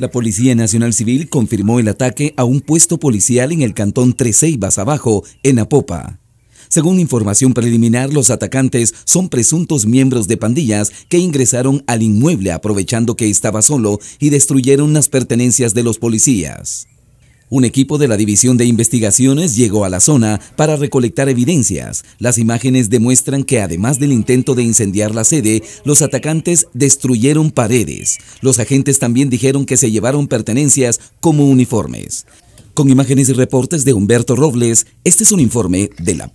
La Policía Nacional Civil confirmó el ataque a un puesto policial en el cantón Treceibas Abajo, en Apopa. Según información preliminar, los atacantes son presuntos miembros de pandillas que ingresaron al inmueble aprovechando que estaba solo y destruyeron las pertenencias de los policías. Un equipo de la División de Investigaciones llegó a la zona para recolectar evidencias. Las imágenes demuestran que además del intento de incendiar la sede, los atacantes destruyeron paredes. Los agentes también dijeron que se llevaron pertenencias como uniformes. Con imágenes y reportes de Humberto Robles, este es un informe de la